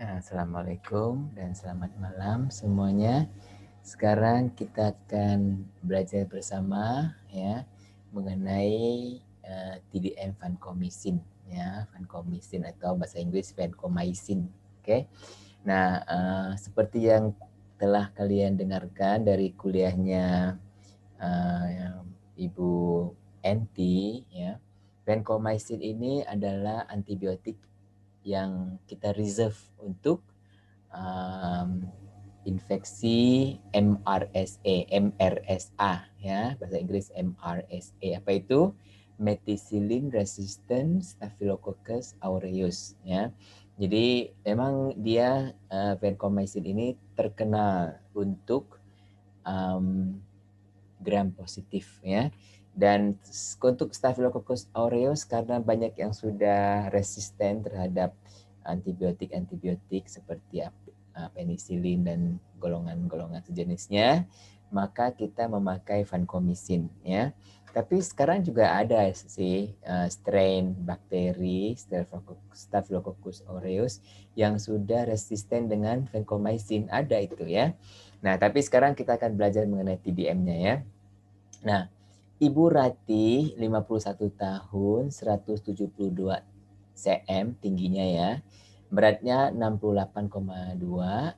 Eh, Assalamualaikum dan selamat malam semuanya. Sekarang kita akan belajar bersama ya mengenai uh, eh, TDM vancomycin ya, vancomycin atau bahasa Inggris vancomycin. Oke. Okay? Nah, uh, seperti yang telah kalian dengarkan dari kuliahnya uh, Ibu Enti ya. Vancomycin ini adalah antibiotik yang kita reserve untuk um, infeksi MRSA, MRSA ya, bahasa Inggris MRSA. Apa itu? Methicillin resistant Staphylococcus aureus ya. Jadi memang dia uh, vancomycin ini terkenal untuk um, gram positif ya. Dan untuk Staphylococcus aureus karena banyak yang sudah resisten terhadap antibiotik-antibiotik seperti ah, penicillin dan golongan-golongan sejenisnya, maka kita memakai vancomycin ya. Tapi sekarang juga ada sih uh, strain bakteri Staphylococcus aureus yang sudah resisten dengan vancomycin ada itu ya. Nah, tapi sekarang kita akan belajar mengenai TBM-nya ya. Nah, Ibu Ratih 51 tahun, 172 cm tingginya ya. Beratnya 68,2,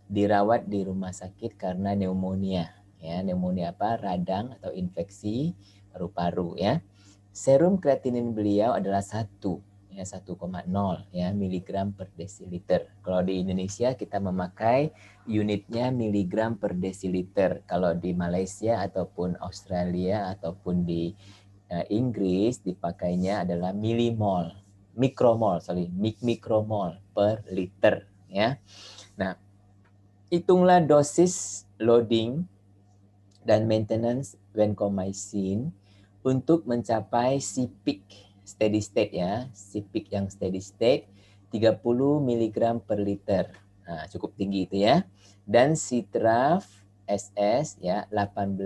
dirawat di rumah sakit karena pneumonia. Ya, pneumonia apa? Radang atau infeksi paru-paru ya. Serum kreatinin beliau adalah satu ya 1,0 ya miligram per desiliter. Kalau di Indonesia kita memakai unitnya miligram per desiliter. Kalau di Malaysia ataupun Australia ataupun di uh, Inggris dipakainya adalah milimol, mikromol, sorry, mik mikromol per liter ya. Nah, hitunglah dosis loading dan maintenance vancomycin untuk mencapai si peak steady state ya, sipik yang steady state 30 mg per liter. Nah, cukup tinggi itu ya. Dan sitraf SS ya 18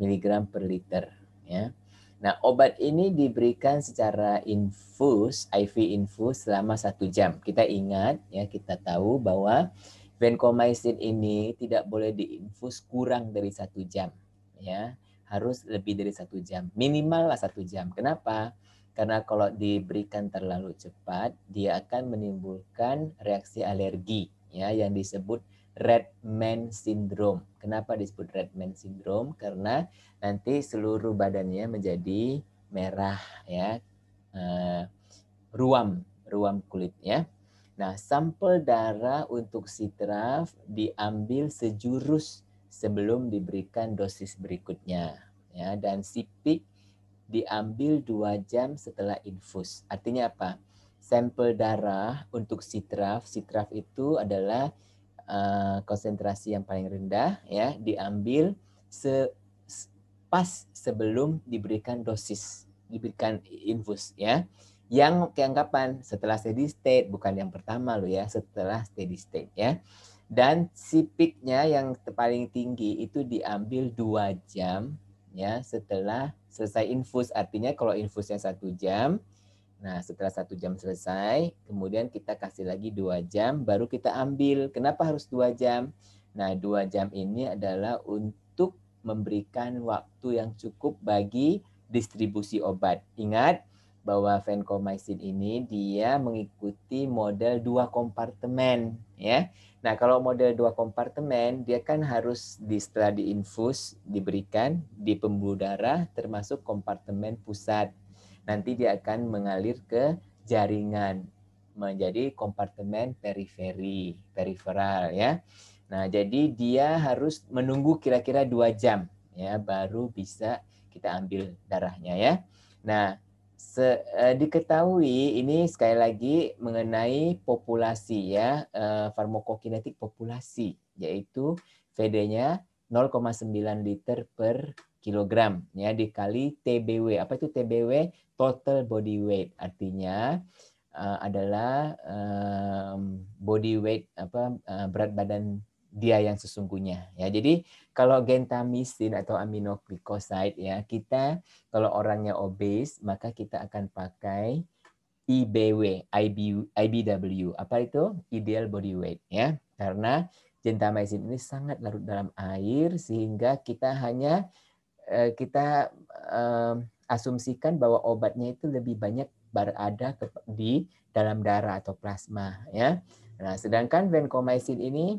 mg per liter ya. Nah, obat ini diberikan secara infus, IV infus selama satu jam. Kita ingat ya, kita tahu bahwa vancomycin ini tidak boleh diinfus kurang dari satu jam ya harus lebih dari satu jam minimal lah satu jam kenapa karena kalau diberikan terlalu cepat, dia akan menimbulkan reaksi alergi ya yang disebut red man syndrome. Kenapa disebut red man syndrome? Karena nanti seluruh badannya menjadi merah ya. Uh, ruam, ruam kulitnya Nah, sampel darah untuk sitraf diambil sejurus sebelum diberikan dosis berikutnya ya dan sipik diambil dua jam setelah infus. Artinya apa? Sampel darah untuk sitraf, sitraf itu adalah uh, konsentrasi yang paling rendah, ya, diambil se pas sebelum diberikan dosis, diberikan infus, ya. Yang keanggapan setelah steady state, bukan yang pertama loh ya, setelah steady state, ya. Dan si peaknya yang paling tinggi itu diambil dua jam ya setelah selesai infus artinya kalau infusnya satu jam nah setelah satu jam selesai kemudian kita kasih lagi dua jam baru kita ambil kenapa harus dua jam nah dua jam ini adalah untuk memberikan waktu yang cukup bagi distribusi obat ingat bahwa vancomycin ini dia mengikuti model dua kompartemen ya. Nah, kalau model dua kompartemen dia kan harus di setelah diinfus diberikan di pembuluh darah termasuk kompartemen pusat. Nanti dia akan mengalir ke jaringan menjadi kompartemen periferi, periferal ya. Nah, jadi dia harus menunggu kira-kira dua jam ya baru bisa kita ambil darahnya ya. Nah, Se, uh, diketahui ini sekali lagi mengenai populasi ya uh, farmakokinetik populasi yaitu VD-nya 0,9 liter per kilogram ya dikali TBW apa itu TBW total body weight artinya uh, adalah um, body weight apa uh, berat badan dia yang sesungguhnya ya jadi kalau gentamisin atau aminoglikosid ya kita kalau orangnya obes maka kita akan pakai IBW IBW apa itu ideal body weight ya karena gentamicin ini sangat larut dalam air sehingga kita hanya eh, kita eh, asumsikan bahwa obatnya itu lebih banyak berada di dalam darah atau plasma ya. Nah, sedangkan vancomycin ini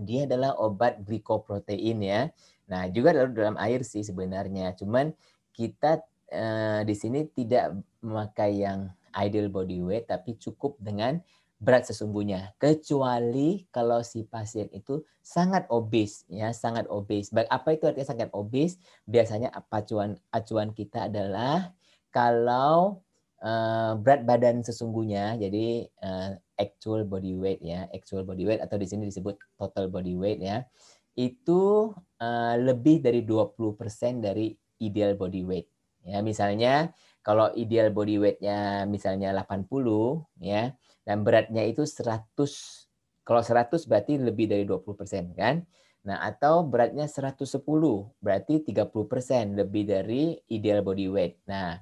dia adalah obat glikoprotein ya. Nah, juga dalam dalam air sih sebenarnya. Cuman kita eh, di sini tidak memakai yang ideal body weight tapi cukup dengan berat sesungguhnya. Kecuali kalau si pasien itu sangat obes ya, sangat obes. Baik apa itu artinya sangat obes? Biasanya acuan acuan kita adalah kalau uh, berat badan sesungguhnya, jadi uh, actual body weight ya, actual body weight atau di sini disebut total body weight ya, itu uh, lebih dari 20% dari ideal body weight. Ya, misalnya kalau ideal body weightnya misalnya 80 ya, dan beratnya itu 100. Kalau 100 berarti lebih dari 20% kan? Nah, atau beratnya 110, berarti 30% lebih dari ideal body weight. Nah,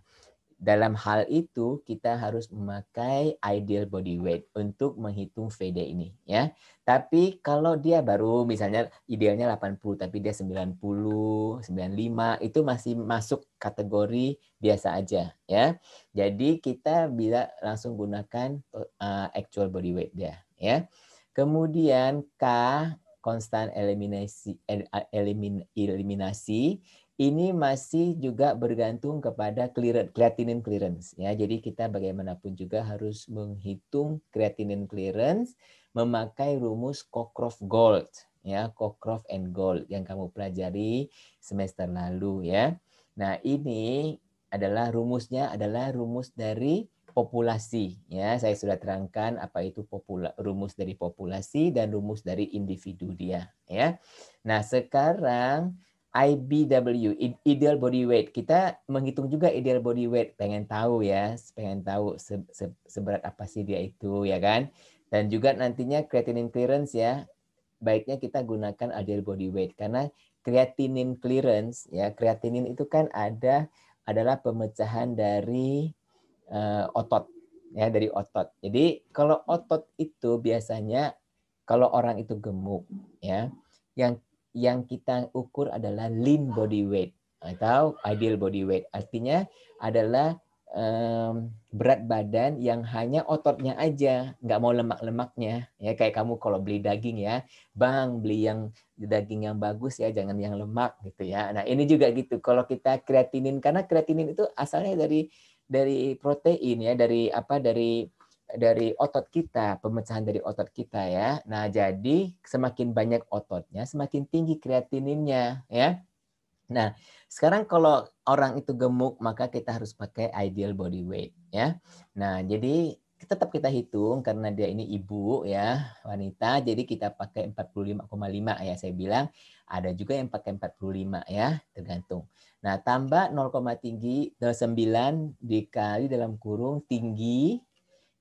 dalam hal itu kita harus memakai ideal body weight untuk menghitung VD ini ya. Tapi kalau dia baru misalnya idealnya 80 tapi dia 90, 95 itu masih masuk kategori biasa aja ya. Jadi kita bisa langsung gunakan uh, actual body weight dia ya. Kemudian K konstan eliminasi eh, elimin, eliminasi ini masih juga bergantung kepada clearance, creatinine clearance ya. Jadi kita bagaimanapun juga harus menghitung creatinine clearance memakai rumus Cockcroft Gold ya, Cockcroft and Gold yang kamu pelajari semester lalu ya. Nah, ini adalah rumusnya adalah rumus dari populasi ya. Saya sudah terangkan apa itu popula, rumus dari populasi dan rumus dari individu dia ya. Nah, sekarang IBW, ideal body weight. Kita menghitung juga ideal body weight. Pengen tahu ya, pengen tahu se se seberat apa sih dia itu, ya kan? Dan juga nantinya creatinine clearance ya, baiknya kita gunakan ideal body weight karena creatinine clearance ya, creatinine itu kan ada adalah pemecahan dari uh, otot ya, dari otot. Jadi kalau otot itu biasanya kalau orang itu gemuk ya, yang yang kita ukur adalah lean body weight atau nah, ideal body weight. Artinya adalah um, berat badan yang hanya ototnya aja, nggak mau lemak-lemaknya. Ya kayak kamu kalau beli daging ya, bang beli yang daging yang bagus ya, jangan yang lemak gitu ya. Nah ini juga gitu. Kalau kita kreatinin, karena kreatinin itu asalnya dari dari protein ya, dari apa dari dari otot kita, pemecahan dari otot kita ya. Nah, jadi semakin banyak ototnya, semakin tinggi kreatininnya ya. Nah, sekarang kalau orang itu gemuk, maka kita harus pakai ideal body weight ya. Nah, jadi tetap kita hitung karena dia ini ibu ya, wanita, jadi kita pakai 45,5 ya saya bilang. Ada juga yang pakai 45 ya, tergantung. Nah, tambah 0, tinggi 9 eh, dikali dalam kurung tinggi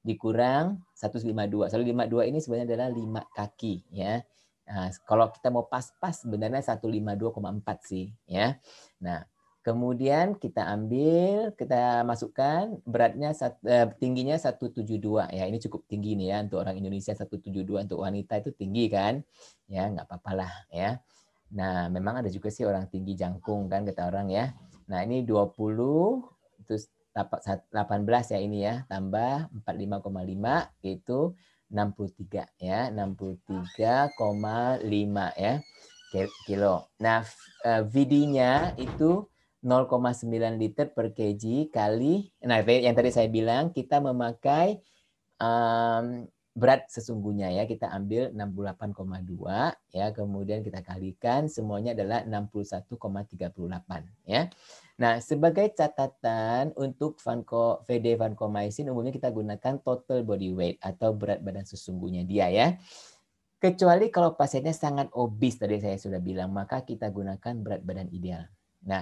dikurang 152. 152 ini sebenarnya adalah 5 kaki ya. Nah, kalau kita mau pas-pas sebenarnya 152,4 sih ya. Nah, kemudian kita ambil, kita masukkan beratnya satu eh, tingginya 172 ya. Ini cukup tinggi nih ya untuk orang Indonesia 172 untuk wanita itu tinggi kan. Ya, nggak apa-apalah ya. Nah, memang ada juga sih orang tinggi jangkung kan kata orang ya. Nah, ini 20 terus 18 ya ini ya, tambah 45,5 itu 63 ya, 63,5 ya kilo. Nah, eh, VD-nya itu 0,9 liter per kg kali, nah yang tadi saya bilang kita memakai um, berat sesungguhnya ya kita ambil 68,2 ya kemudian kita kalikan semuanya adalah 61,38 ya. Nah, sebagai catatan untuk vanco, VD vancomycin umumnya kita gunakan total body weight atau berat badan sesungguhnya dia ya. Kecuali kalau pasiennya sangat obes tadi saya sudah bilang, maka kita gunakan berat badan ideal. Nah,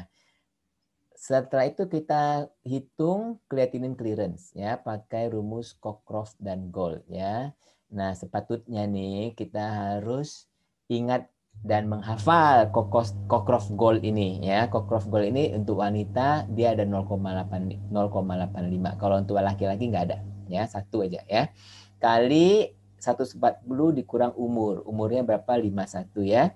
setelah itu kita hitung creatinine clearance ya pakai rumus Cockcroft dan Gold ya. Nah, sepatutnya nih kita harus ingat dan menghafal Cockcroft Gold ini ya. Cockcroft Gold ini untuk wanita dia ada 0,8 0,85. Kalau untuk laki-laki nggak ada ya, satu aja ya. Kali 140 dikurang umur. Umurnya berapa? 51 ya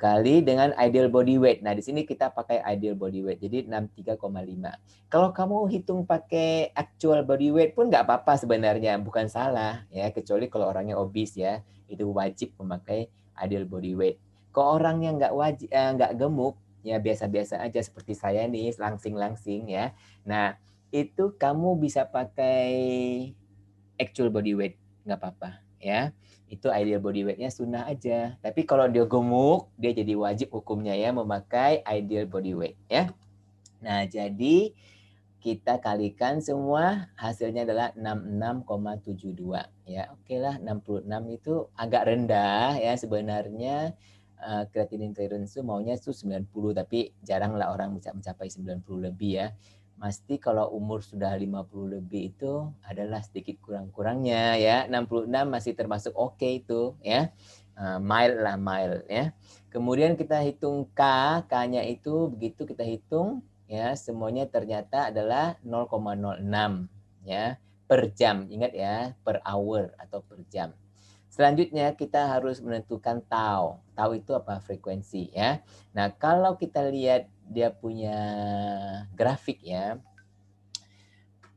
kali dengan ideal body weight. Nah, di sini kita pakai ideal body weight. Jadi 63,5. Kalau kamu hitung pakai actual body weight pun nggak apa-apa sebenarnya, bukan salah ya, kecuali kalau orangnya obes ya, itu wajib memakai ideal body weight. Kalau orangnya nggak wajib eh, nggak gemuk ya biasa-biasa aja seperti saya nih langsing-langsing ya. Nah, itu kamu bisa pakai actual body weight, nggak apa-apa ya itu ideal body weightnya sunnah aja. Tapi kalau dia gemuk, dia jadi wajib hukumnya ya memakai ideal body weight ya. Nah, jadi kita kalikan semua hasilnya adalah 66,72 ya. Oke okay lah 66 itu agak rendah ya sebenarnya uh, kreatinin clearance maunya itu 90 tapi jarang lah orang bisa mencapai 90 lebih ya pasti kalau umur sudah 50 lebih itu adalah sedikit kurang-kurangnya ya. 66 masih termasuk oke okay itu ya. Uh, mile lah mile ya. Kemudian kita hitung K, K-nya itu begitu kita hitung ya semuanya ternyata adalah 0,06 ya per jam. Ingat ya, per hour atau per jam. Selanjutnya kita harus menentukan tau. Tau itu apa frekuensi ya. Nah, kalau kita lihat dia punya grafik ya.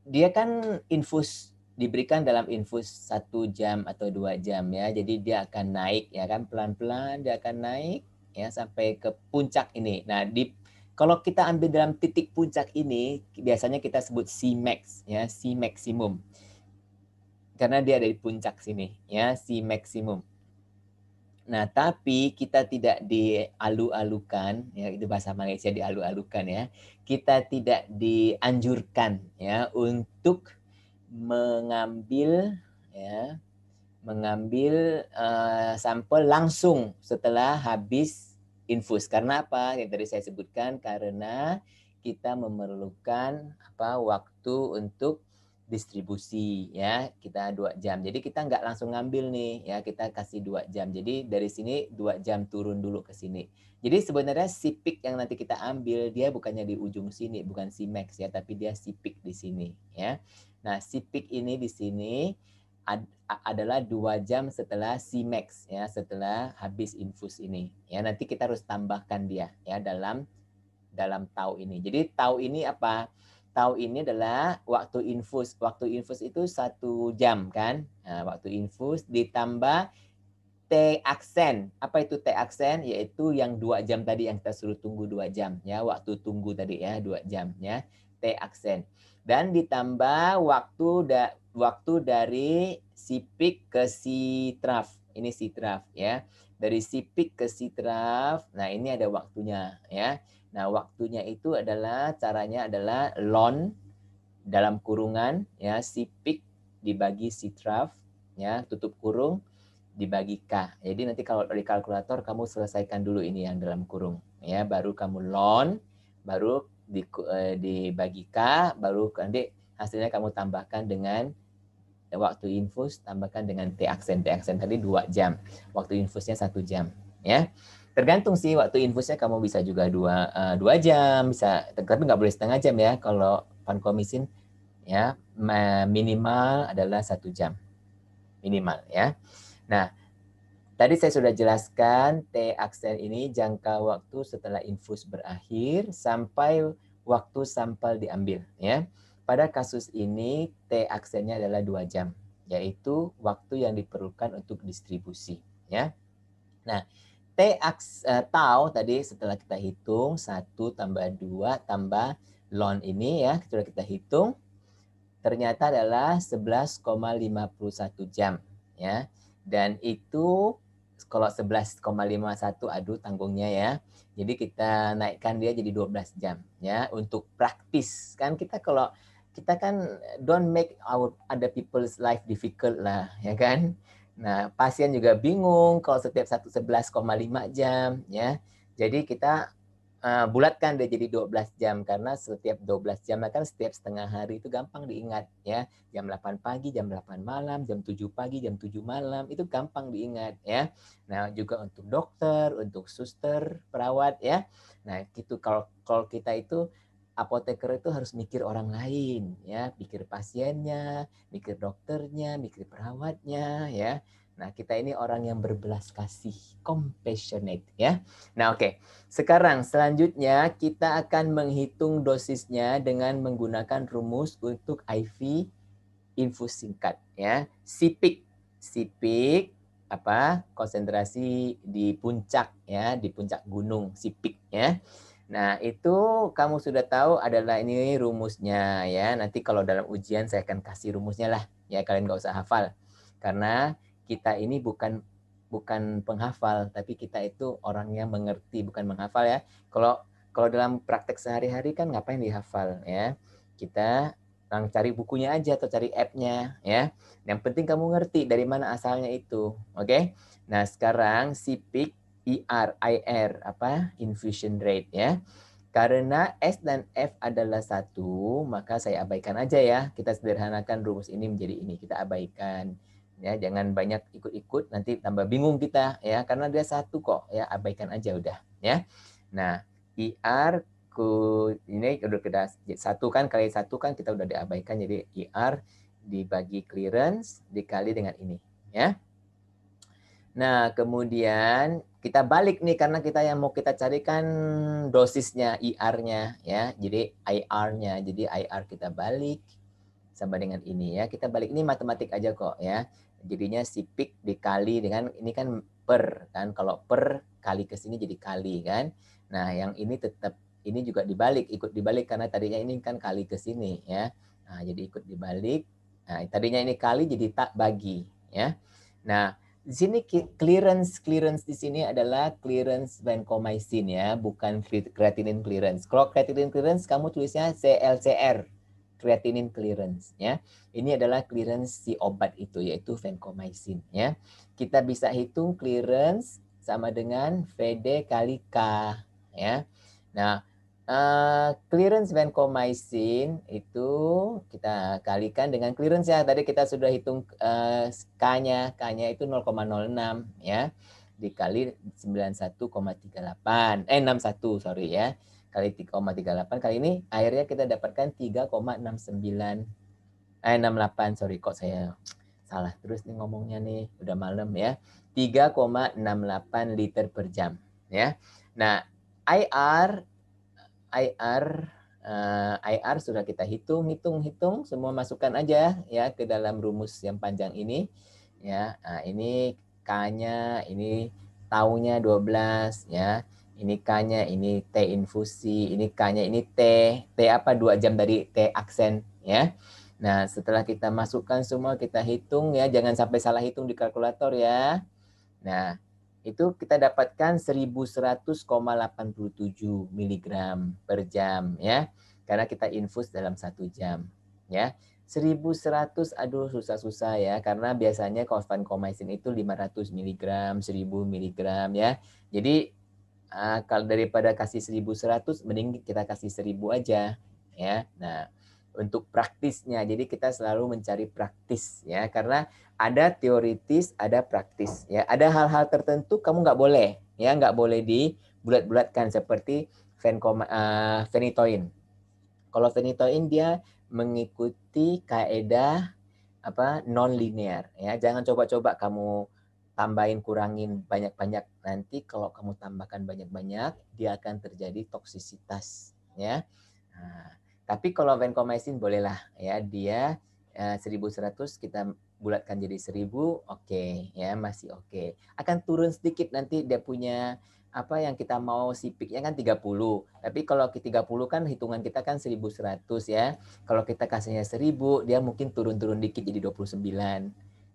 Dia kan infus diberikan dalam infus satu jam atau dua jam ya. Jadi dia akan naik ya kan pelan-pelan dia akan naik ya sampai ke puncak ini. Nah, di kalau kita ambil dalam titik puncak ini biasanya kita sebut Cmax ya, C maximum. Karena dia ada di puncak sini ya, C maximum. Nah, tapi kita tidak dialu-alukan, ya itu bahasa Malaysia dialu-alukan ya. Kita tidak dianjurkan ya untuk mengambil ya mengambil uh, sampel langsung setelah habis infus. Karena apa? Yang tadi saya sebutkan karena kita memerlukan apa waktu untuk distribusi ya kita dua jam jadi kita nggak langsung ngambil nih ya kita kasih dua jam jadi dari sini dua jam turun dulu ke sini jadi sebenarnya si peak yang nanti kita ambil dia bukannya di ujung sini bukan si max ya tapi dia si peak di sini ya nah si peak ini di sini ad, adalah dua jam setelah si max ya setelah habis infus ini ya nanti kita harus tambahkan dia ya dalam dalam tau ini jadi tau ini apa tahu ini adalah waktu infus. Waktu infus itu satu jam kan? Nah, waktu infus ditambah T aksen. Apa itu T aksen? Yaitu yang dua jam tadi yang kita suruh tunggu dua jam ya. Waktu tunggu tadi ya dua jam ya. T aksen. Dan ditambah waktu da waktu dari si sipik ke si traf Ini si traf ya dari sipik ke sitraf. Nah, ini ada waktunya ya. Nah, waktunya itu adalah caranya adalah lon dalam kurungan ya, sipik dibagi sitraf ya, tutup kurung dibagi k. Jadi nanti kalau di kalkulator kamu selesaikan dulu ini yang dalam kurung ya, baru kamu lon, baru di, eh, dibagi k, baru nanti hasilnya kamu tambahkan dengan waktu infus tambahkan dengan T aksen. T aksen tadi 2 jam. Waktu infusnya 1 jam. ya Tergantung sih waktu infusnya kamu bisa juga 2, uh, 2 jam, bisa tapi nggak boleh setengah jam ya kalau vancomycin ya minimal adalah satu jam minimal ya. Nah, tadi saya sudah jelaskan T aksen ini jangka waktu setelah infus berakhir sampai waktu sampel diambil ya. Pada kasus ini, T aksennya adalah dua jam, yaitu waktu yang diperlukan untuk distribusi. Ya. Nah, T aks, uh, tau tadi setelah kita hitung 1 tambah 2 tambah lon ini ya, setelah kita hitung, ternyata adalah 11,51 jam. ya Dan itu kalau 11,51 aduh tanggungnya ya. Jadi kita naikkan dia jadi 12 jam ya untuk praktis. Kan kita kalau kita kan don't make our other people's life difficult lah, ya kan? Nah, pasien juga bingung kalau setiap satu 11,5 jam, ya. Jadi kita uh, bulatkan dia jadi 12 jam karena setiap 12 jam kan setiap setengah hari itu gampang diingat, ya. Jam 8 pagi, jam 8 malam, jam 7 pagi, jam 7 malam itu gampang diingat, ya. Nah, juga untuk dokter, untuk suster, perawat, ya. Nah, gitu kalau kalau kita itu apoteker itu harus mikir orang lain ya mikir pasiennya mikir dokternya mikir perawatnya ya nah kita ini orang yang berbelas kasih compassionate ya nah oke okay. sekarang selanjutnya kita akan menghitung dosisnya dengan menggunakan rumus untuk IV infus singkat ya sipik sipik apa konsentrasi di puncak ya di puncak gunung sipik ya Nah, itu kamu sudah tahu adalah ini rumusnya ya. Nanti kalau dalam ujian saya akan kasih rumusnya lah. Ya, kalian nggak usah hafal. Karena kita ini bukan bukan penghafal, tapi kita itu orang yang mengerti, bukan menghafal ya. Kalau kalau dalam praktek sehari-hari kan ngapain dihafal ya? Kita lang cari bukunya aja atau cari app-nya ya. Yang penting kamu ngerti dari mana asalnya itu. Oke. Okay? Nah, sekarang si PIK IR, e IR apa? Infusion rate ya. Karena S dan F adalah satu, maka saya abaikan aja ya. Kita sederhanakan rumus ini menjadi ini. Kita abaikan ya. Jangan banyak ikut-ikut, nanti tambah bingung kita ya. Karena dia satu kok ya. Abaikan aja udah ya. Nah, IR e ku ini udah kita satu kan kali satu kan kita udah diabaikan jadi IR e dibagi clearance dikali dengan ini ya. Nah, kemudian kita balik nih karena kita yang mau kita carikan dosisnya IR-nya ya. Jadi IR-nya. Jadi IR kita balik sama dengan ini ya. Kita balik ini matematik aja kok ya. Jadinya si peak dikali dengan ini kan per kan kalau per kali ke sini jadi kali kan. Nah, yang ini tetap ini juga dibalik, ikut dibalik karena tadinya ini kan kali ke sini ya. Nah, jadi ikut dibalik. Nah, tadinya ini kali jadi tak bagi ya. Nah, sini clearance clearance di sini adalah clearance vancomycin ya, bukan creatinine clearance. Kalau creatinine clearance kamu tulisnya CLCR, creatinine clearance ya. Ini adalah clearance si obat itu yaitu vancomycin ya. Kita bisa hitung clearance sama dengan VD kali K ya. Nah, Uh, clearance vancomycin itu kita kalikan dengan clearance ya tadi kita sudah hitung uh, K-nya, K-nya itu 0,06 ya dikali 91,38 eh 61 sorry ya kali 3,38 kali ini akhirnya kita dapatkan 3,69 eh 68 sorry kok saya salah terus nih ngomongnya nih udah malam ya 3,68 liter per jam ya nah IR IR uh, eh, IR sudah kita hitung, hitung, hitung, semua masukkan aja ya ke dalam rumus yang panjang ini. Ya, nah, ini K-nya, ini taunya 12 ya. Ini K-nya, ini T infusi, ini K-nya, ini T, T apa dua jam dari T aksen ya. Nah, setelah kita masukkan semua kita hitung ya, jangan sampai salah hitung di kalkulator ya. Nah, itu kita dapatkan 1100,87 mg per jam ya karena kita infus dalam satu jam ya 1100 aduh susah-susah ya karena biasanya vancomycin itu 500 mg 1000 mg ya jadi ah, kalau daripada kasih 1100 mending kita kasih 1000 aja ya nah untuk praktisnya. Jadi kita selalu mencari praktis ya karena ada teoritis, ada praktis ya. Ada hal-hal tertentu kamu nggak boleh ya nggak boleh dibulat-bulatkan seperti fenitoin. Eh, kalau fenitoin dia mengikuti kaedah apa non linear ya. Jangan coba-coba kamu tambahin kurangin banyak-banyak nanti kalau kamu tambahkan banyak-banyak dia akan terjadi toksisitas ya. Nah, tapi kalau vancomycin bolehlah ya dia eh, 1100 kita bulatkan jadi 1000, oke okay, ya masih oke. Okay. Akan turun sedikit nanti dia punya apa yang kita mau sipiknya kan 30. Tapi kalau ke 30 kan hitungan kita kan 1100 ya. Kalau kita kasihnya 1000, dia mungkin turun-turun dikit jadi 29.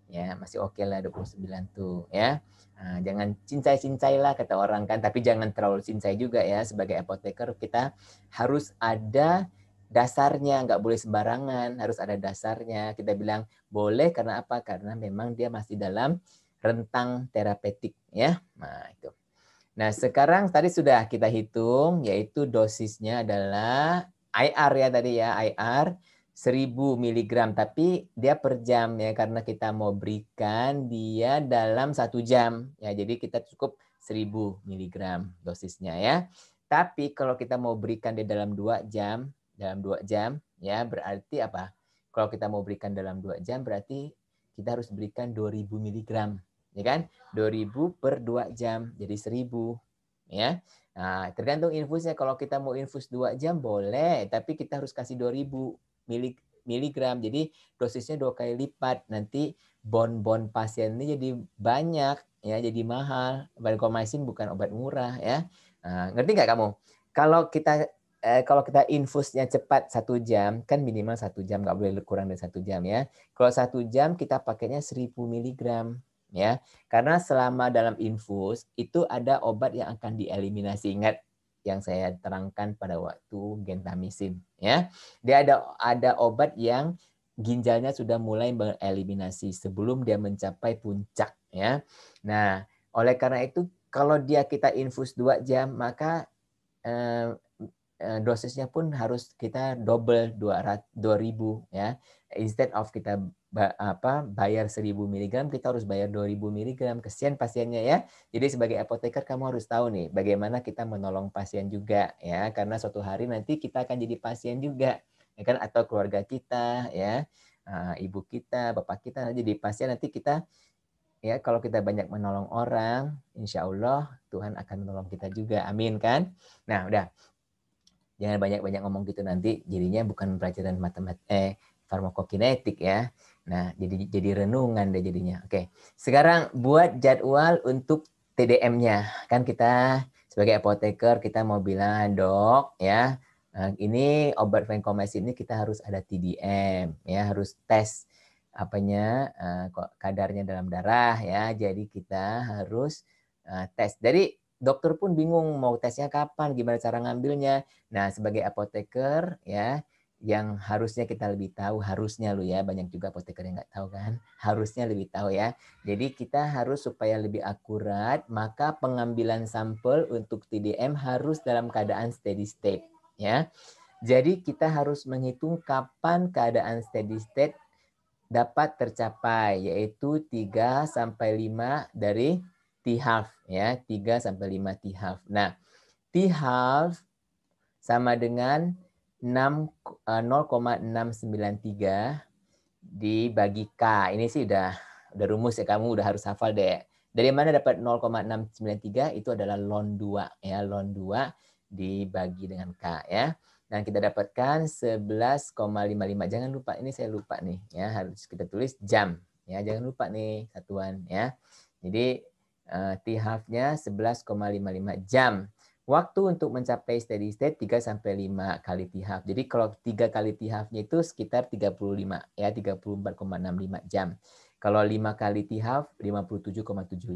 Ya, masih oke okay lah 29 tuh ya. Nah, jangan cincai-cincai lah kata orang kan, tapi jangan terlalu cincai juga ya sebagai apoteker kita harus ada dasarnya, nggak boleh sembarangan, harus ada dasarnya. Kita bilang boleh karena apa? Karena memang dia masih dalam rentang terapeutik ya. Nah, itu. Nah, sekarang tadi sudah kita hitung yaitu dosisnya adalah IR ya tadi ya, IR 1000 mg tapi dia per jam ya karena kita mau berikan dia dalam satu jam ya jadi kita cukup 1000 mg dosisnya ya tapi kalau kita mau berikan dia dalam dua jam dalam dua jam ya berarti apa kalau kita mau berikan dalam dua jam berarti kita harus berikan 2000 mg ya kan 2000 per dua jam jadi 1000 ya nah, tergantung infusnya kalau kita mau infus dua jam boleh tapi kita harus kasih 2000 mg miligram jadi dosisnya dua kali lipat nanti bon-bon pasien ini jadi banyak ya jadi mahal vancomycin bukan obat murah ya nah, ngerti nggak kamu kalau kita eh, kalau kita infusnya cepat satu jam, kan minimal satu jam, nggak boleh kurang dari satu jam ya. Kalau satu jam kita pakainya 1000 mg ya, karena selama dalam infus itu ada obat yang akan dieliminasi. Ingat yang saya terangkan pada waktu gentamisin ya, dia ada ada obat yang ginjalnya sudah mulai mengeliminasi sebelum dia mencapai puncak ya. Nah oleh karena itu kalau dia kita infus dua jam maka eh, Eh, dosisnya pun harus kita double dua 2000 ya. Instead of kita apa bayar 1000 mg kita harus bayar 2000 mg kesian pasiennya ya. Jadi sebagai apoteker kamu harus tahu nih bagaimana kita menolong pasien juga ya karena suatu hari nanti kita akan jadi pasien juga ya kan atau keluarga kita ya eh, ibu kita, bapak kita jadi pasien nanti kita ya kalau kita banyak menolong orang, insya Allah Tuhan akan menolong kita juga, amin kan? Nah udah jangan banyak-banyak ngomong gitu nanti jadinya bukan pelajaran matematik eh farmakokinetik ya. Nah, jadi jadi renungan deh jadinya. Oke. Sekarang buat jadwal untuk TDM-nya. Kan kita sebagai apoteker kita mau bilang, "Dok, ya, eh, ini obat vancomycin ini kita harus ada TDM, ya, harus tes apanya eh, kok kadarnya dalam darah ya. Jadi kita harus eh, tes. Jadi dokter pun bingung mau tesnya kapan, gimana cara ngambilnya. Nah, sebagai apoteker ya, yang harusnya kita lebih tahu harusnya lo ya banyak juga apoteker yang nggak tahu kan harusnya lebih tahu ya jadi kita harus supaya lebih akurat maka pengambilan sampel untuk TDM harus dalam keadaan steady state ya jadi kita harus menghitung kapan keadaan steady state dapat tercapai yaitu 3 sampai 5 dari tihaf ya, 3 sampai 5 tihaf. Nah, tihaf sama dengan 0,693 eh, dibagi K. Ini sih udah udah rumus ya kamu udah harus hafal deh. Dari mana dapat 0,693 itu adalah lon 2 ya, lon 2 dibagi dengan K ya. Dan kita dapatkan 11,55. Jangan lupa ini saya lupa nih ya, harus kita tulis jam ya. Jangan lupa nih satuan ya. Jadi T tihafnya 11,55 jam. Waktu untuk mencapai steady state 3 sampai 5 kali T half. Jadi kalau 3 kali T tihafnya itu sekitar 35 ya 34,65 jam. Kalau 5 kali T tihaf 57,75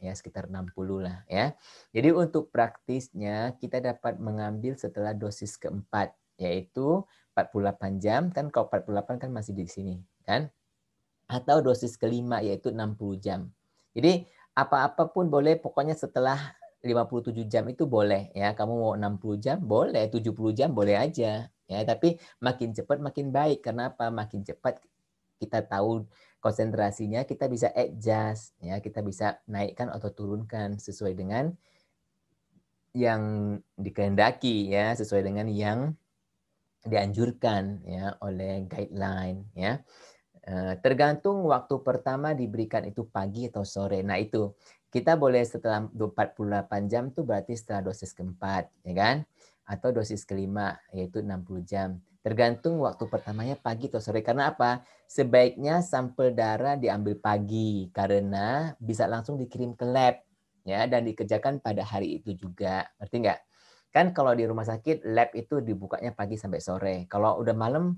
ya sekitar 60 lah ya. Jadi untuk praktisnya kita dapat mengambil setelah dosis keempat yaitu 48 jam kan kalau 48 kan masih di sini kan atau dosis kelima yaitu 60 jam. Jadi apa apapun boleh pokoknya setelah 57 jam itu boleh ya. Kamu mau 60 jam boleh, 70 jam boleh aja ya. Tapi makin cepat makin baik. Kenapa? Makin cepat kita tahu konsentrasinya, kita bisa adjust ya, kita bisa naikkan atau turunkan sesuai dengan yang dikehendaki ya, sesuai dengan yang dianjurkan ya oleh guideline ya. Eh, tergantung waktu pertama diberikan itu pagi atau sore. Nah itu kita boleh setelah 48 jam tuh berarti setelah dosis keempat, ya kan? Atau dosis kelima yaitu 60 jam. Tergantung waktu pertamanya pagi atau sore. Karena apa? Sebaiknya sampel darah diambil pagi karena bisa langsung dikirim ke lab ya dan dikerjakan pada hari itu juga. berarti enggak? Kan kalau di rumah sakit lab itu dibukanya pagi sampai sore. Kalau udah malam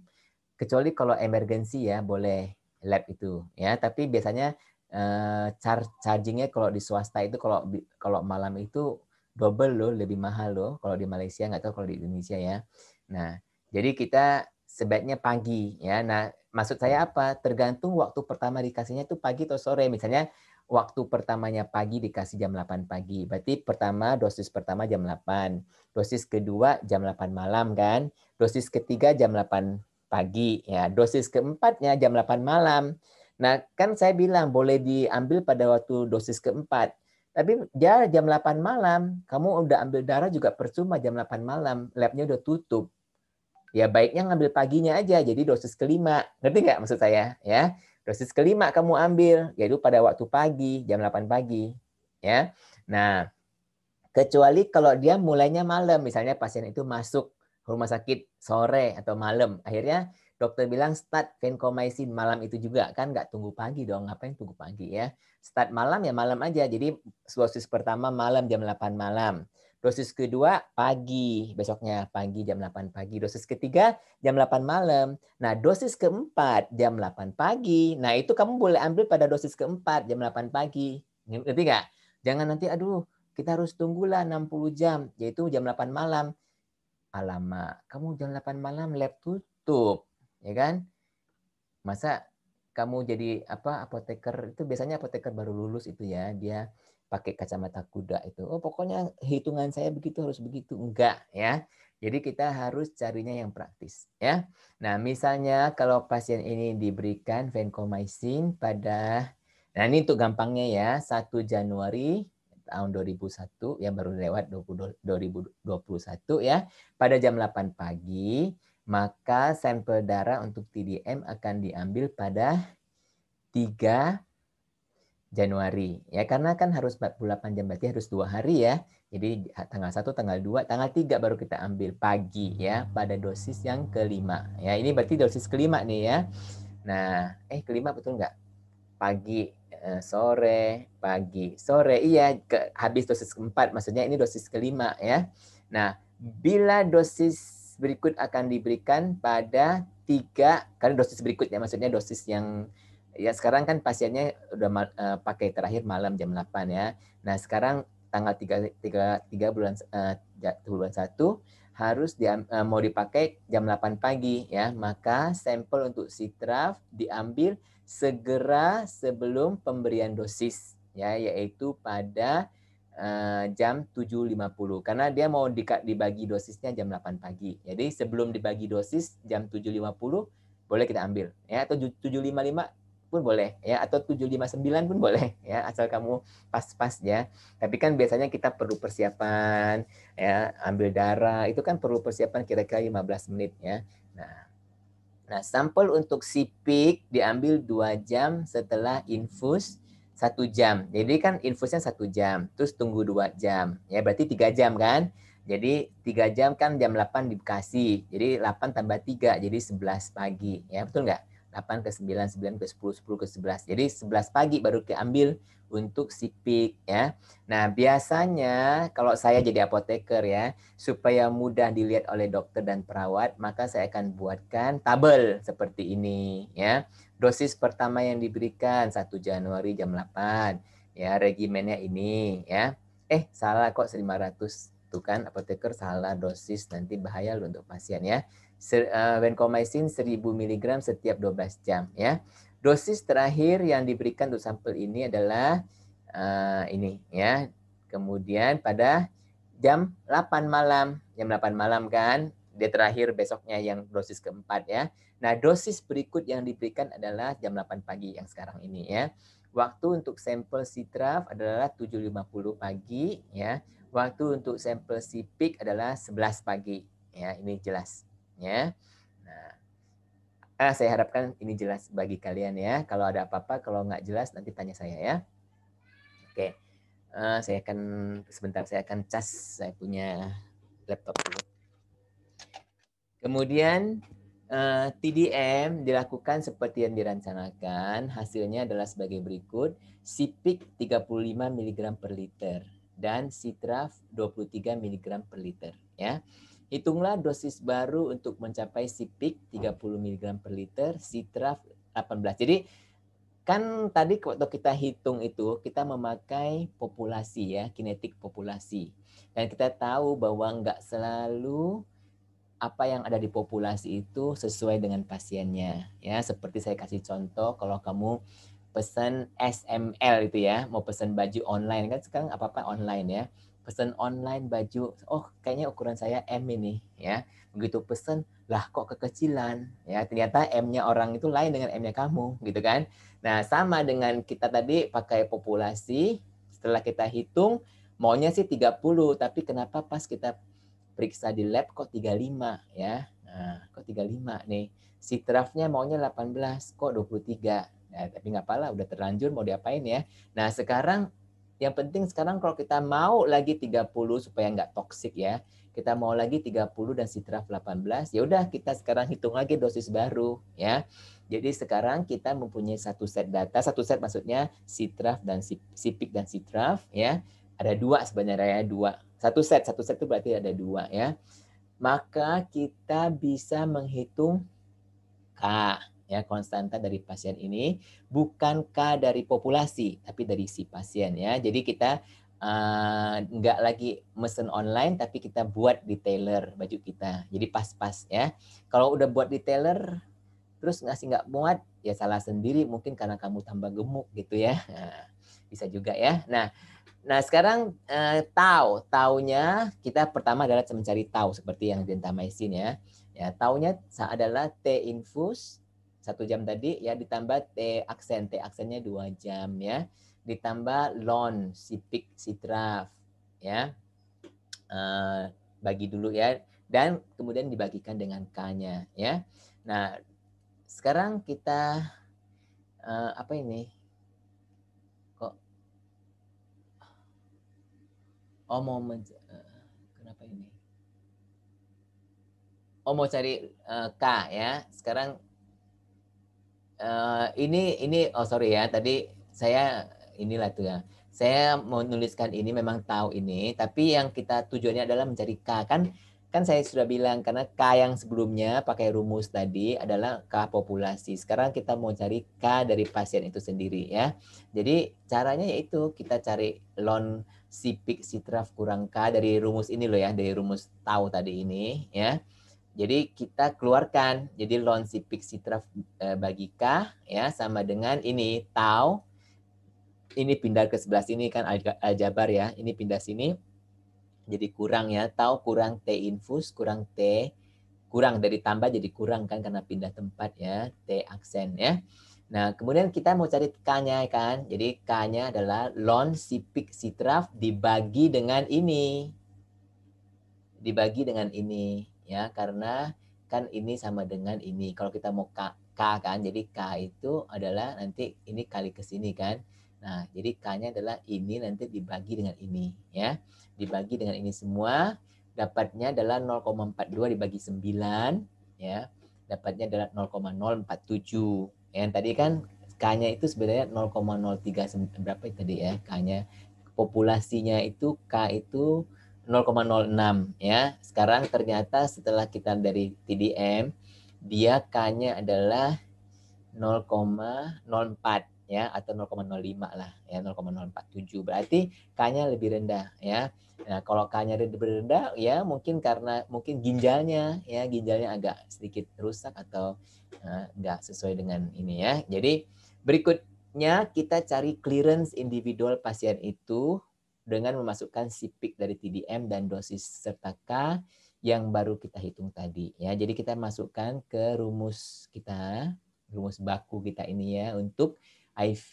kecuali kalau emergensi ya boleh lab itu ya tapi biasanya uh, char chargingnya kalau di swasta itu kalau kalau malam itu double loh lebih mahal loh kalau di Malaysia nggak tahu kalau di Indonesia ya nah jadi kita sebaiknya pagi ya nah maksud saya apa tergantung waktu pertama dikasihnya itu pagi atau sore misalnya waktu pertamanya pagi dikasih jam 8 pagi. Berarti pertama dosis pertama jam 8. Dosis kedua jam 8 malam kan. Dosis ketiga jam 8 pagi ya dosis keempatnya jam 8 malam nah kan saya bilang boleh diambil pada waktu dosis keempat tapi dia ya jam 8 malam kamu udah ambil darah juga percuma jam 8 malam labnya udah tutup ya baiknya ngambil paginya aja jadi dosis kelima ngerti nggak maksud saya ya dosis kelima kamu ambil yaitu pada waktu pagi jam 8 pagi ya nah kecuali kalau dia mulainya malam misalnya pasien itu masuk rumah sakit sore atau malam. Akhirnya dokter bilang start vancomycin malam itu juga kan nggak tunggu pagi dong ngapain tunggu pagi ya start malam ya malam aja jadi dosis pertama malam jam 8 malam dosis kedua pagi besoknya pagi jam 8 pagi dosis ketiga jam 8 malam nah dosis keempat jam 8 pagi nah itu kamu boleh ambil pada dosis keempat jam 8 pagi ngerti nggak jangan nanti aduh kita harus tunggulah 60 jam yaitu jam 8 malam Alamak, kamu jam 8 malam lab tutup, ya kan? Masa kamu jadi apa apoteker itu biasanya apoteker baru lulus itu ya, dia pakai kacamata kuda itu. Oh, pokoknya hitungan saya begitu harus begitu. Enggak, ya. Jadi kita harus carinya yang praktis, ya. Nah, misalnya kalau pasien ini diberikan vancomycin pada Nah, ini untuk gampangnya ya, 1 Januari tahun 2001 ya baru lewat 2021 ya pada jam 8 pagi maka sampel darah untuk TDM akan diambil pada 3 Januari ya karena kan harus 48 jam berarti harus dua hari ya jadi tanggal 1 tanggal 2 tanggal 3 baru kita ambil pagi ya pada dosis yang kelima ya ini berarti dosis kelima nih ya nah eh kelima betul nggak pagi Eh, sore, pagi, sore. Iya, ke, habis dosis keempat, maksudnya ini dosis kelima ya. Nah, bila dosis berikut akan diberikan pada tiga, karena dosis berikutnya maksudnya dosis yang ya sekarang kan pasiennya udah uh, pakai terakhir malam jam 8 ya. Nah, sekarang tanggal 3 3 3 bulan uh, bulan 1 harus di, eh, mau dipakai jam 8 pagi ya. Maka sampel untuk sitraf diambil segera sebelum pemberian dosis ya yaitu pada uh, jam 7.50 karena dia mau di, dibagi dosisnya jam 8 pagi. Jadi sebelum dibagi dosis jam 7.50 boleh kita ambil ya atau 7.55 pun boleh ya atau 759 pun boleh ya asal kamu pas-pas ya. Tapi kan biasanya kita perlu persiapan ya, ambil darah itu kan perlu persiapan kira-kira 15 menit ya. Nah, Nah, sampel untuk sipik diambil dua jam setelah infus satu jam. Jadi kan infusnya satu jam, terus tunggu dua jam. Ya, berarti tiga jam kan? Jadi tiga jam kan jam 8 dikasih Jadi 8 tambah 3, jadi 11 pagi. Ya, betul nggak? 8 ke 9, 9 ke 10, 10 ke 11. Jadi 11 pagi baru diambil untuk sipik, peak ya. Nah, biasanya kalau saya jadi apoteker ya, supaya mudah dilihat oleh dokter dan perawat, maka saya akan buatkan tabel seperti ini ya. Dosis pertama yang diberikan 1 Januari jam 8. Ya, regimennya ini ya. Eh, salah kok 500 tuh kan apoteker salah dosis nanti bahaya loh untuk pasien ya. Eh, vancomycin 1000 mg setiap 12 jam ya. Dosis terakhir yang diberikan untuk sampel ini adalah uh, ini ya. Kemudian pada jam 8 malam, jam 8 malam kan, dia terakhir besoknya yang dosis keempat ya. Nah, dosis berikut yang diberikan adalah jam 8 pagi yang sekarang ini ya. Waktu untuk sampel citraf adalah 7.50 pagi ya. Waktu untuk sampel sipik adalah 11 pagi ya. Ini jelas ya. Nah, ah, saya harapkan ini jelas bagi kalian ya. Kalau ada apa-apa, kalau nggak jelas nanti tanya saya ya. Oke, ah, saya akan sebentar saya akan cas saya punya laptop dulu. Kemudian ah, TDM dilakukan seperti yang dirancangkan, Hasilnya adalah sebagai berikut. Sipik 35 mg per liter dan Sitraf 23 mg per liter. Ya. Hitunglah dosis baru untuk mencapai peak 30 mg per liter, trough 18. Jadi kan tadi waktu kita hitung itu kita memakai populasi ya, kinetik populasi. Dan kita tahu bahwa nggak selalu apa yang ada di populasi itu sesuai dengan pasiennya ya seperti saya kasih contoh kalau kamu pesan SML itu ya mau pesan baju online kan sekarang apa apa online ya pesan online baju oh kayaknya ukuran saya M ini ya begitu pesan lah kok kekecilan ya ternyata M-nya orang itu lain dengan M-nya kamu gitu kan nah sama dengan kita tadi pakai populasi setelah kita hitung maunya sih 30 tapi kenapa pas kita periksa di lab kok 35 ya nah kok 35 nih si draftnya maunya 18 kok 23 nah tapi nggak apa-apa udah terlanjur mau diapain ya nah sekarang yang penting sekarang kalau kita mau lagi 30 supaya nggak toksik ya. Kita mau lagi 30 dan sitraf 18, ya udah kita sekarang hitung lagi dosis baru ya. Jadi sekarang kita mempunyai satu set data, satu set maksudnya sitraf dan sipik dan sitraf ya. Ada dua sebenarnya ya, dua. Satu set, satu set itu berarti ada dua ya. Maka kita bisa menghitung K ya konstanta dari pasien ini bukan K dari populasi tapi dari si pasien ya. Jadi kita uh, nggak lagi mesen online tapi kita buat detailer baju kita. Jadi pas-pas ya. Kalau udah buat detailer terus ngasih nggak muat ya salah sendiri mungkin karena kamu tambah gemuk gitu ya. Nah, bisa juga ya. Nah, Nah, sekarang uh, eh, tahu taunya kita pertama adalah mencari tahu seperti yang gentamaisin ya. Ya, taunya adalah T infus satu jam tadi ya ditambah t aksen t aksennya dua jam ya ditambah lon sipik sitraf ya uh, bagi dulu ya dan kemudian dibagikan dengan k-nya ya nah sekarang kita uh, apa ini kok oh mau uh, kenapa ini oh mau cari uh, k ya sekarang uh, ini ini oh sorry ya tadi saya inilah tuh ya saya menuliskan ini memang tahu ini tapi yang kita tujuannya adalah mencari k kan kan saya sudah bilang karena k yang sebelumnya pakai rumus tadi adalah k populasi sekarang kita mau cari k dari pasien itu sendiri ya jadi caranya yaitu kita cari lon sipik sitraf kurang k dari rumus ini loh ya dari rumus tahu tadi ini ya jadi kita keluarkan. Jadi lon si Citra eh, bagi K ya sama dengan ini tau ini pindah ke sebelah sini kan aljabar ya. Ini pindah sini. Jadi kurang ya, tau kurang T infus kurang T kurang dari tambah jadi kurang kan karena pindah tempat ya, T aksen ya. Nah, kemudian kita mau cari K-nya kan. Jadi K-nya adalah lon sipik sitraf dibagi dengan ini. Dibagi dengan ini ya karena kan ini sama dengan ini. Kalau kita mau K, K kan, jadi K itu adalah nanti ini kali ke sini kan. Nah, jadi K-nya adalah ini nanti dibagi dengan ini ya. Dibagi dengan ini semua dapatnya adalah 0,42 dibagi 9 ya. Dapatnya adalah 0,047. Yang tadi kan K-nya itu sebenarnya 0,03 berapa tadi ya K-nya. Populasinya itu K itu 0,06 ya. Sekarang ternyata setelah kita dari TDM dia K-nya adalah 0,04 ya atau 0,05 lah ya 0,047 berarti K-nya lebih rendah ya. Nah, kalau K-nya lebih rendah ya mungkin karena mungkin ginjalnya ya ginjalnya agak sedikit rusak atau uh, eh, enggak sesuai dengan ini ya. Jadi berikutnya kita cari clearance individual pasien itu dengan memasukkan sipik dari TDM dan dosis serta K yang baru kita hitung tadi ya. Jadi kita masukkan ke rumus kita, rumus baku kita ini ya untuk IV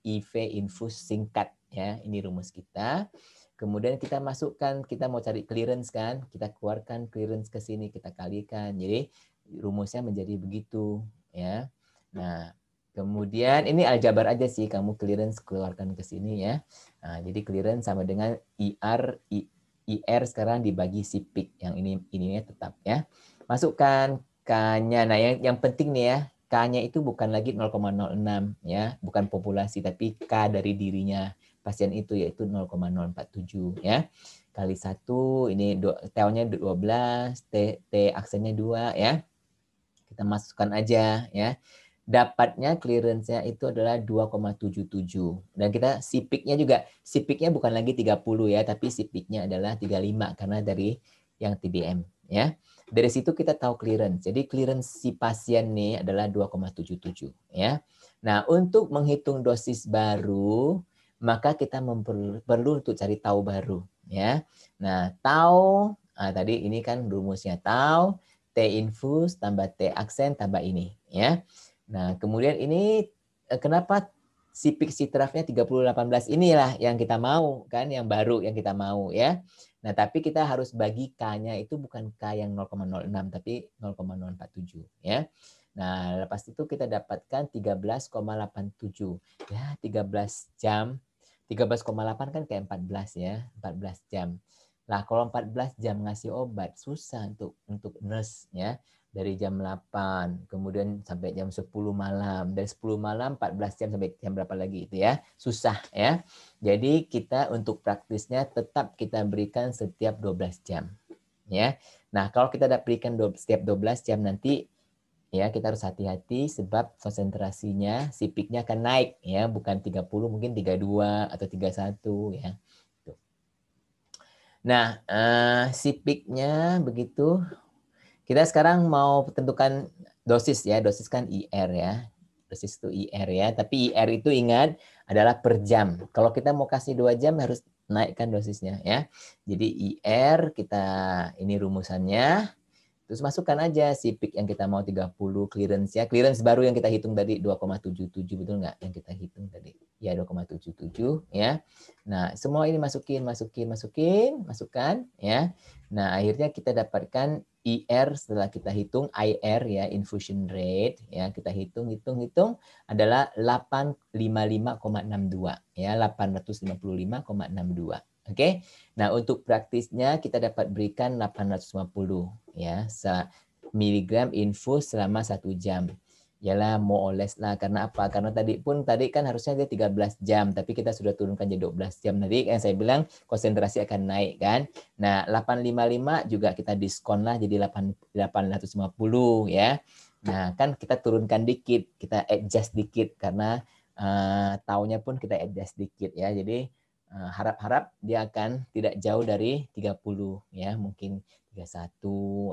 IV infus singkat ya. Ini rumus kita. Kemudian kita masukkan, kita mau cari clearance kan, kita keluarkan clearance ke sini, kita kalikan. Jadi rumusnya menjadi begitu ya. Nah, Kemudian ini aljabar aja sih kamu clearance keluarkan ke sini ya. Nah, jadi clearance sama dengan IR e I, IR sekarang dibagi sipik yang ini ininya tetap ya. Masukkan K-nya. Nah, yang yang penting nih ya, K-nya itu bukan lagi 0,06 ya, bukan populasi tapi K dari dirinya pasien itu yaitu 0,047 ya. Kali satu ini T-nya 12, T, T aksennya 2 ya. Kita masukkan aja ya dapatnya clearance-nya itu adalah 2,77. Dan kita sipiknya juga, sipiknya bukan lagi 30 ya, tapi sipiknya adalah 35 karena dari yang TBM ya. Dari situ kita tahu clearance. Jadi clearance si pasien nih adalah 2,77 ya. Nah, untuk menghitung dosis baru, maka kita perlu untuk cari tahu baru ya. Nah, tahu nah, tadi ini kan rumusnya tahu T infus tambah T aksen tambah ini ya. Nah, kemudian ini eh, kenapa si peak si draftnya 3018 inilah yang kita mau kan yang baru yang kita mau ya nah tapi kita harus bagi k-nya itu bukan k yang 0,06 tapi 0,047 ya nah lepas itu kita dapatkan 13,87 ya 13 jam 13,8 kan kayak 14 ya 14 jam lah kalau 14 jam ngasih obat susah untuk untuk nurse ya dari jam 8, kemudian sampai jam 10 malam, dari 10 malam 14 jam sampai jam berapa lagi itu ya. Susah ya. Jadi kita untuk praktisnya tetap kita berikan setiap 12 jam. Ya. Nah, kalau kita dapat berikan setiap 12 jam nanti ya kita harus hati-hati sebab konsentrasinya si peaknya akan naik ya bukan 30 mungkin 32 atau 31 ya Nah, uh, eh, si peaknya begitu kita sekarang mau tentukan dosis ya, dosis kan IR ya. Dosis itu IR ya, tapi IR itu ingat adalah per jam. Kalau kita mau kasih dua jam harus naikkan dosisnya ya. Jadi IR kita ini rumusannya. Terus masukkan aja si peak yang kita mau 30 clearance ya. Clearance baru yang kita hitung tadi 2,77 betul nggak yang kita hitung tadi? Ya 2,77 ya. Nah, semua ini masukin, masukin, masukin, masukkan ya. Nah, akhirnya kita dapatkan IR setelah kita hitung IR ya infusion rate ya kita hitung hitung hitung adalah 855,62 ya 855,62 oke okay? nah untuk praktisnya kita dapat berikan 850 ya miligram infus selama satu jam Yalah more or less lah karena apa? Karena tadi pun tadi kan harusnya dia 13 jam tapi kita sudah turunkan jadi 12 jam. Nanti yang saya bilang konsentrasi akan naik kan. Nah, 855 juga kita diskon lah jadi 850 ya. Nah, kan kita turunkan dikit, kita adjust dikit karena uh, eh, tahunnya pun kita adjust dikit ya. Jadi eh, harap-harap uh, dia akan tidak jauh dari 30 ya, mungkin 31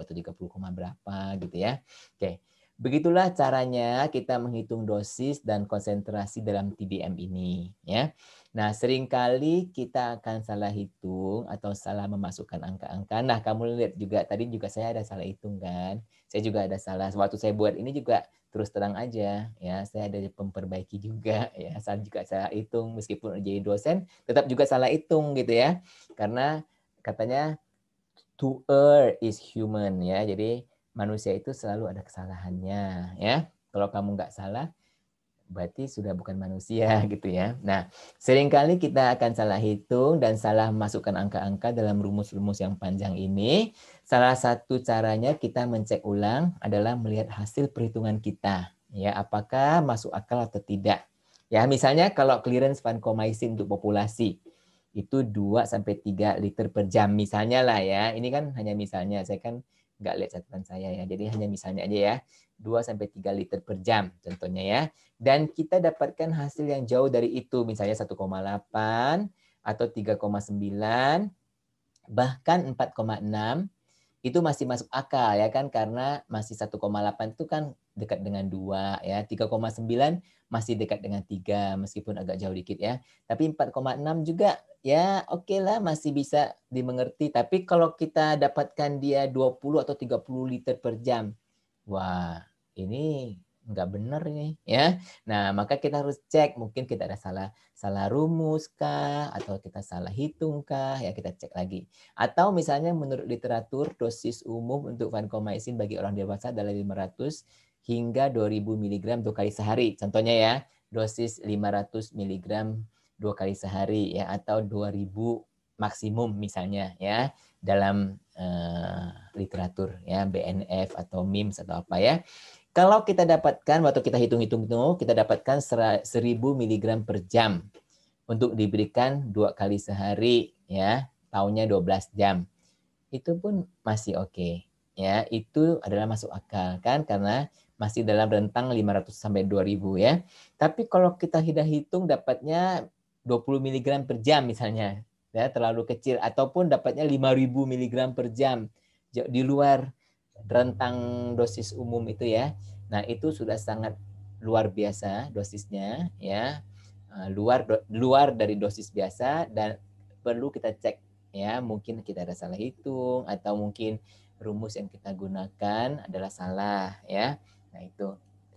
atau 30, berapa gitu ya. Oke. Okay. Begitulah caranya kita menghitung dosis dan konsentrasi dalam TBM ini. Ya. Nah, seringkali kita akan salah hitung atau salah memasukkan angka-angka. Nah, kamu lihat juga tadi juga saya ada salah hitung kan. Saya juga ada salah. Waktu saya buat ini juga terus terang aja ya saya ada memperbaiki juga ya saya juga salah hitung meskipun jadi dosen tetap juga salah hitung gitu ya karena katanya to err is human ya jadi manusia itu selalu ada kesalahannya ya kalau kamu nggak salah berarti sudah bukan manusia gitu ya. Nah, seringkali kita akan salah hitung dan salah masukkan angka-angka dalam rumus-rumus yang panjang ini. Salah satu caranya kita mencek ulang adalah melihat hasil perhitungan kita, ya apakah masuk akal atau tidak. Ya, misalnya kalau clearance vancomycin untuk populasi itu 2 sampai 3 liter per jam misalnya lah ya. Ini kan hanya misalnya, saya kan nggak lihat catatan saya ya. Jadi hanya misalnya aja ya, 2 sampai 3 liter per jam contohnya ya. Dan kita dapatkan hasil yang jauh dari itu, misalnya 1,8 atau 3,9 bahkan 4,6 itu masih masuk akal ya kan karena masih 1,8 itu kan dekat dengan dua ya. 3,9 masih dekat dengan tiga meskipun agak jauh dikit ya. Tapi 4,6 juga ya oke okay lah masih bisa dimengerti. Tapi kalau kita dapatkan dia 20 atau 30 liter per jam. Wah, ini nggak benar nih ya. Nah, maka kita harus cek mungkin kita ada salah salah rumus kah atau kita salah hitung kah ya kita cek lagi. Atau misalnya menurut literatur dosis umum untuk vancomycin bagi orang dewasa adalah 500 hingga 2000 mg dua kali sehari. Contohnya ya, dosis 500 mg dua kali sehari ya atau 2000 maksimum misalnya ya dalam uh, literatur ya BNF atau MIMS atau apa ya. Kalau kita dapatkan waktu kita hitung-hitung itu kita dapatkan 1000 mg per jam untuk diberikan dua kali sehari ya tahunnya 12 jam itu pun masih oke okay, ya itu adalah masuk akal kan karena masih dalam rentang 500 sampai 2000 ya. Tapi kalau kita tidak hitung dapatnya 20 mg per jam misalnya ya terlalu kecil ataupun dapatnya 5000 mg per jam di luar rentang dosis umum itu ya. Nah, itu sudah sangat luar biasa dosisnya ya. Eh, luar luar dari dosis biasa dan perlu kita cek ya, mungkin kita ada salah hitung atau mungkin rumus yang kita gunakan adalah salah ya Nah, itu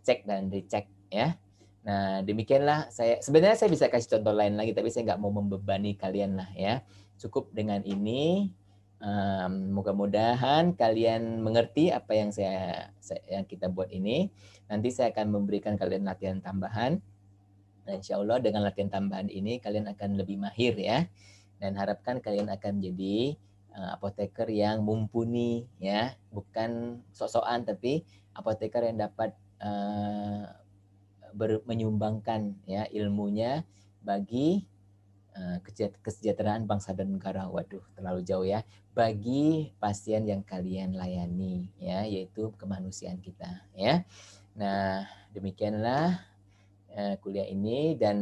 cek dan recheck ya. Nah, demikianlah saya sebenarnya saya bisa kasih contoh lain lagi tapi saya nggak mau membebani kalian lah ya. Cukup dengan ini um, mudah-mudahan kalian mengerti apa yang saya, saya yang kita buat ini. Nanti saya akan memberikan kalian latihan tambahan. dan nah, insya Allah dengan latihan tambahan ini kalian akan lebih mahir ya. Dan harapkan kalian akan jadi Eh, apoteker yang mumpuni ya bukan sok-sokan tapi apoteker yang dapat uh, menyumbangkan ya ilmunya bagi eh, kesejahteraan bangsa dan negara waduh terlalu jauh ya bagi pasien yang kalian layani ya yaitu kemanusiaan kita ya nah demikianlah kuliah ini dan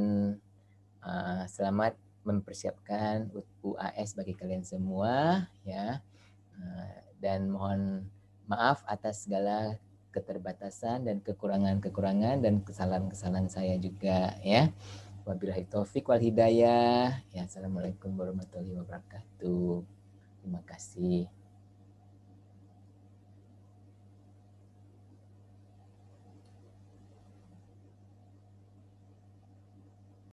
uh, selamat mempersiapkan UAS bagi kalian semua ya. Eh, dan mohon maaf atas segala keterbatasan dan kekurangan-kekurangan dan kesalahan-kesalahan saya juga ya. Wabillahi taufik wal hidayah. Ya, assalamualaikum warahmatullahi wabarakatuh. Terima kasih.